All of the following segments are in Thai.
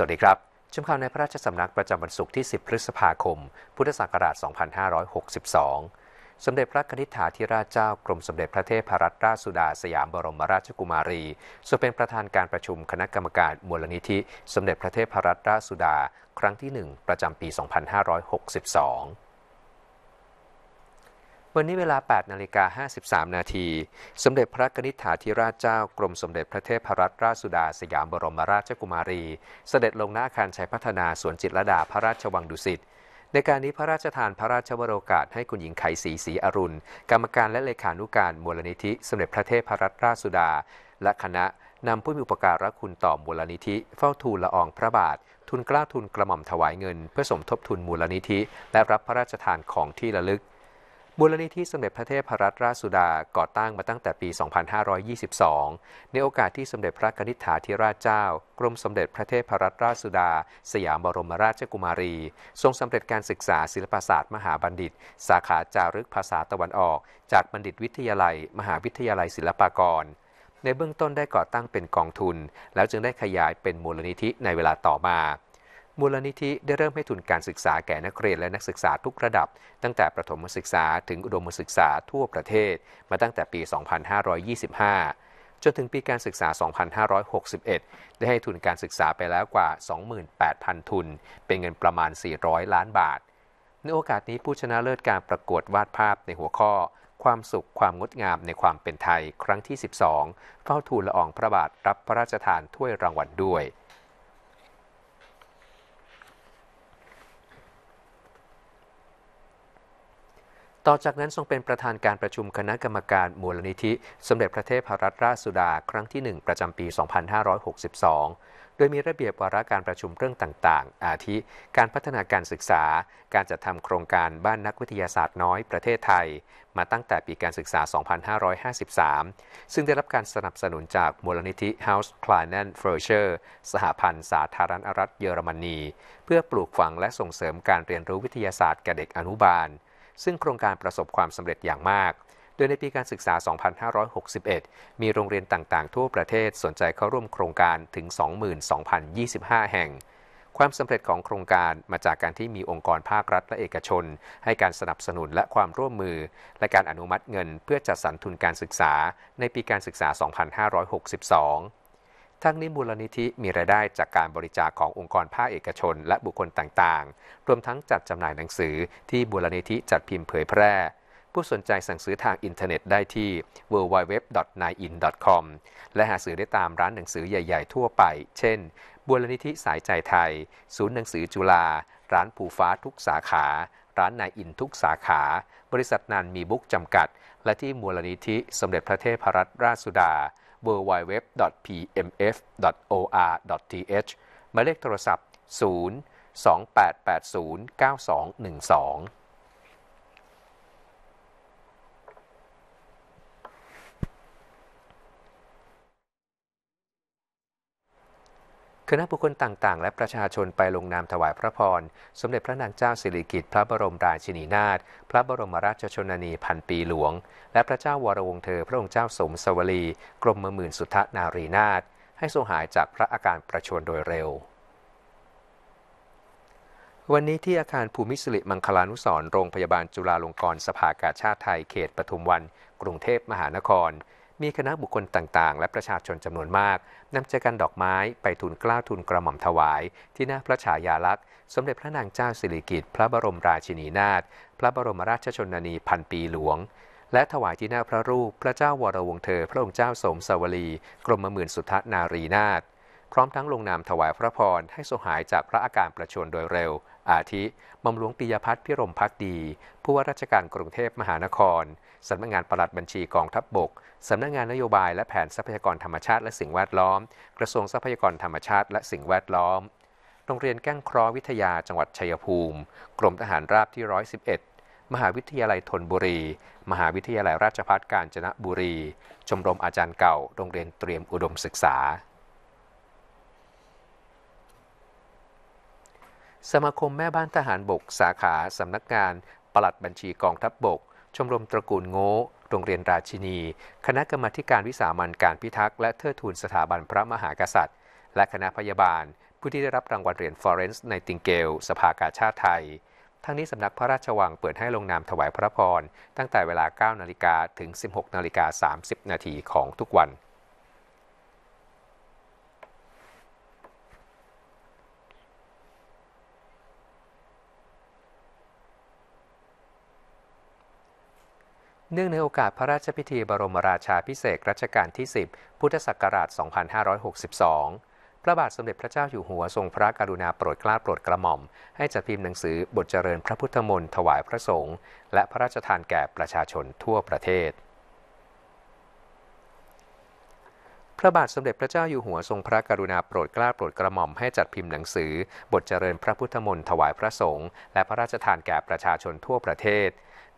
สวัสดีครับ ชมข่าวในพระราชสำนักประจำวันศุกร์ที่ 10 พฤษภาคมพุทธศักราช 2562 สมเด็จพระนิธิถาธิราชเจ้ากรมสมเด็จพระเทพรัตนราชสุดา สยามบรมราชกุมารีทรงเป็นประธานการประชุมคณะกรรมการมูลนิธิ สมเด็จพระเทพรัตนราชสุดา ครั้งที่ 1 ประจำปี 2562วันนี้เวลา8นาฬิกา53นาทีสมเด็จพระกนิษฐาธิราชเจ้ากรมสมเด็จพระเทพรัตนราชสุดา สยามบรมราชกุมารี เสด็จลงหน้าอาคารชัยพัฒนาสวนจิตรดาพระราชวังดุสิตในการนี้พระราชทานพระราชวโรกาสให้คุณหญิงไขศรีศรีอรุณกรรมการและเลขานุการมูลนิธิสมเด็จพระเทพรัตนราชสุดา และคณะนำผู้มีอุปการะคุณต่อมูลนิธิ เฝ้าทูลละอองพระบาท ทุนกล้าทุนกระหม่อมถวายเงิน เพื่อสมทบทุนมูลนิธิและรับพระราชทานของที่ระลึกมูลนิธิสมเด็จพระเทพรัตนราชสุดาก่อตั้งมาตั้งแต่ปี 2522 ในโอกาสที่สมเด็จพระกนิษฐาธิราชเจ้า กรมสมเด็จพระเทพรัตนราชสุดา สยามบรมราชกุมารี ทรงสำเร็จการศึกษาศิลปศาสตร์มหาบัณฑิต สาขาจารึกภาษาตะวันออก จากบัณฑิตวิทยาลัย มหาวิทยาลัยศิลปากร ในเบื้องต้นได้ก่อตั้งเป็นกองทุน แล้วจึงได้ขยายเป็นมูลนิธิในเวลาต่อมามูลนิธิได้เริ่มให้ทุนการศึกษาแก่นักเรียนและนักศึกษาทุกระดับ ตั้งแต่ประถมศึกษาถึงอุดมศึกษาทั่วประเทศมาตั้งแต่ปี 2525 จนถึงปีการศึกษา 2561 ได้ให้ทุนการศึกษาไปแล้วกว่า 28,000 ทุน เป็นเงินประมาณ 400 ล้านบาท ในโอกาสนี้ผู้ชนะเลิศการประกวดวาดภาพในหัวข้อ ความสุขความงดงามในความเป็นไทยครั้งที่ 12 เฝ้าทูลละอองพระบาทรับพระราชทานถ้วยรางวัลด้วยต่อจากนั้นทรงเป็นประธานการประชุมคณะกรรมการมูลนิธิสมเด็จพระเทพรัตนราชสุดาครั้งที่ 1 ประจำปี 2562 โดยมีระเบียบวาระการประชุมเรื่องต่าง ๆ อาทิการพัฒนาการศึกษาการจัดทำโครงการบ้านนักวิทยาศาสตร์น้อยประเทศไทย มาตั้งแต่ปีการศึกษา 2553 ซึ่งได้รับการสนับสนุนจากมูลนิธิ House c l i n e n f u r s h e r สหพันธ์สาธารณรัฐเยอรมนีเพื่อปลูกฝังและส่งเสริมการเรียนรู้วิทยาศาสตร์แก่เด็กอนุบาลซึ่งโครงการประสบความสำเร็จอย่างมาก โดยในปีการศึกษา 2561 มีโรงเรียนต่างๆ ทั่วประเทศสนใจเข้าร่วมโครงการถึง 22,025 แห่ง ความสำเร็จของโครงการมาจากการที่มีองค์กรภาครัฐและเอกชน ให้การสนับสนุนและความร่วมมือ และการอนุมัติเงินเพื่อจัดสรรทุนการศึกษา ในปีการศึกษา 2562ทั้งนี้มูลนิธิมีรายได้จากการบริจาคขององค์กรภาคเอกชน และบุคคลต่างๆ รวมทั้งจัดจำหน่ายหนังสือที่มูลนิธิจัดพิมพ์เผยแพร่ ผู้สนใจสั่งซื้อทางอินเทอร์เน็ตได้ที่ www.nain.com และหาซื้อได้ตามร้านหนังสือใหญ่ๆทั่วไป เช่นบุรณิธิสายใจไทย ศูนย์หนังสือจุฬา ร้านภูฟ้าทุกสาขา ร้านนายอินทุกสาขา บริษัทนานมีบุ๊กจำกัด และที่มูลนิธิสมเด็จพระเทพรัตนราชสุดา www.pmf.or.th หมายเลขโทรศัพท์ 0 2880 9212คณะบุคคลต่าง ๆ และประชาชนไปลงนามถวายพระพร สมเด็จพระนางเจ้าสิริกิติ์พระบรมราชินีนาถพระบรมราชชนนีพันปีหลวง และพระเจ้าวรวงเธอพระองค์เจ้าสมสวลีกรมหมื่นสุทธนารีนาถให้ทรงหายจากพระอาการประชวรโดยเร็ว วันนี้ที่อาคารภูมิสิริมังคลานุสรโรงพยาบาลจุฬาลงกรณ์สภากาชาติไทย เขตปทุมวัน กรุงเทพมหานครมีคณะบุคคลต่างๆ และประชาชนจำนวนมากนำแจกันดอกไม้ไปทูลกล้าวทูลกระหม่อมถวาย ที่หน้าพระฉายาลักษณ์ สมเด็จพระนางเจ้าสิริกิติ์พระบรมราชินีนาถพระบรมราชชนนีพันปีหลวง และถวายที่หน้าพระรูปพระเจ้าวรวงเธอ พระองค์เจ้าสมสวลีกรมหมื่นสุทธนารีนาถพร้อมทั้งลงนามถวายพระพรให้สหายจากพระอาการประชวรโดยเร็วอาทิมอมหลวงปิยพัฒน์พิรมพักดี ผู้ว่าราชการกรุงเทพมหานคร สำนักงานปลัดบัญชีกองทัพบบก สำนักงานนโยบาย และแผนทรัพยากรธรรมชาติ และสิ่งแวดล้อม กระทรวงทรัพยากรธรรมชาติ และสิ่งแวดล้อม โรงเรียนแก้งครอวิทยา จังหวัดชัยภูมิ กรมทหารราบที่ 111 มหาวิทยาลัยธนบุรี มหาวิทยาลัยราชภัฏกาญจนบุรี ชมรมอาจารย์เก่า โรงเรียนเตรียมอุดมศึกษาสมาคมแม่บ้านทหารบกสาขา สำนักงาน ปลัดบัญชีกองทัพบบกชมรมตระกูลโง่โรงเรียนราชินี คณะกรรมาการวิสามันการพิทักษ์และเทิดทูนสถาบันพระมหากษัตริย์ และคณะพยาบาล ผู้ที่ได้รับรางวัลเหรียญฟอเรนซ์ในติงเกลสภากาชาติไทยทั้งนี้สำนักพระราชวังเปิดให้ลงนามถวายพระพรตั้งแต่เวลา9นาฬิกาถึง 16นาฬิกา30นาทีของทุกวันเนื่องในโอกาสพระราชพิธีบรมราชาพิเศษรัชกาลที่ 10 พุทธศักราช 2562พระบาทสมเด็จพระเจ้าอยู่หัวทรงพระกรุณาโปรดเกล้าโปรดกระหม่อมให้จัดพิมพ์หนังสือ บทเจริญพระพุทธมนต์ถวายพระสงฆ์และพระราชทานแก่ประชาชนทั่วประเทศ พระบาทสมเด็จพระเจ้าอยู่หัวทรงพระกรุณาโปรดเกล้าโปรดกระหม่อมให้จัดพิมพ์หนังสือบทเจริญพระพุทธมนต์ถวายพระสงฆ์และพระราชทานแก่ประชาชนทั่วประเทศ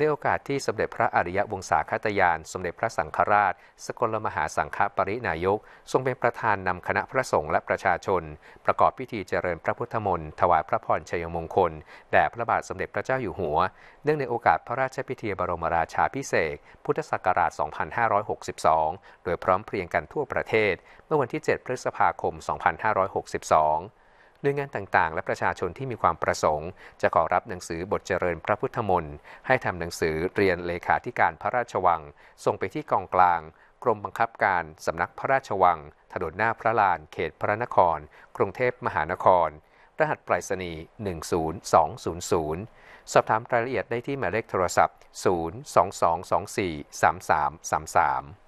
ในโอกาสที่สมเด็จพระอริยวงศาคตยาน สมเด็จพระสังฆราช สกลมหาสังฆปรินายก ทรงเป็นประธานนำคณะพระสงฆ์และประชาชน ประกอบพิธีเจริญพระพุทธมนต์ ถวายพระพรชัยมงคล แด่พระบาทสมเด็จพระเจ้าอยู่หัว เนื่องในโอกาสพระราชพิธีบรมราชาพิเศษ พุทธศักราช 2562 โดยพร้อมเพรียงกันทั่วประเทศ เมื่อวันที่ 7 พฤษภาคม 2562โดยงานต่างๆ และประชาชนที่มีความประสงค์ จะขอรับหนังสือบทเจริญพระพุทธมนต์ ให้ทำหนังสือเรียนเลขาธิการพระราชวัง ส่งไปที่กองกลาง กรมบังคับการสำนักพระราชวัง ถนนหน้าพระลานเขตพระนคร กรุงเทพมหานคร รหัสไปรษณีย์ 10200 สอบถามรายละเอียดได้ที่หมายเลขโทรศัพท์ 022243333